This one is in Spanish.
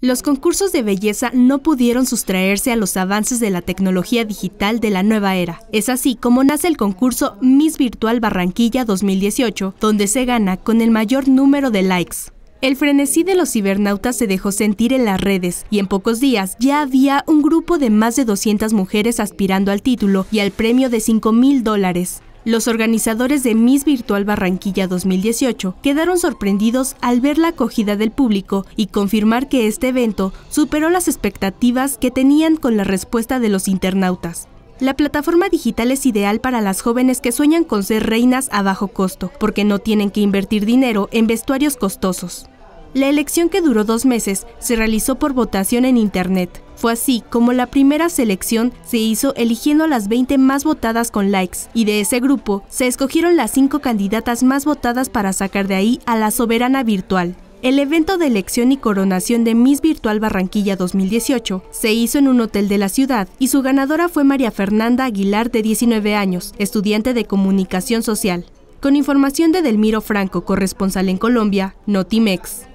Los concursos de belleza no pudieron sustraerse a los avances de la tecnología digital de la nueva era. Es así como nace el concurso Miss Virtual Barranquilla 2018, donde se gana con el mayor número de likes. El frenesí de los cibernautas se dejó sentir en las redes y en pocos días ya había un grupo de más de 200 mujeres aspirando al título y al premio de 5 mil dólares. Los organizadores de Miss Virtual Barranquilla 2018 quedaron sorprendidos al ver la acogida del público y confirmar que este evento superó las expectativas que tenían con la respuesta de los internautas. La plataforma digital es ideal para las jóvenes que sueñan con ser reinas a bajo costo, porque no tienen que invertir dinero en vestuarios costosos. La elección que duró dos meses se realizó por votación en Internet. Fue así como la primera selección se hizo eligiendo a las 20 más votadas con likes, y de ese grupo se escogieron las cinco candidatas más votadas para sacar de ahí a la soberana virtual. El evento de elección y coronación de Miss Virtual Barranquilla 2018 se hizo en un hotel de la ciudad y su ganadora fue María Fernanda Aguilar de 19 años, estudiante de comunicación social. Con información de Delmiro Franco, corresponsal en Colombia, Notimex.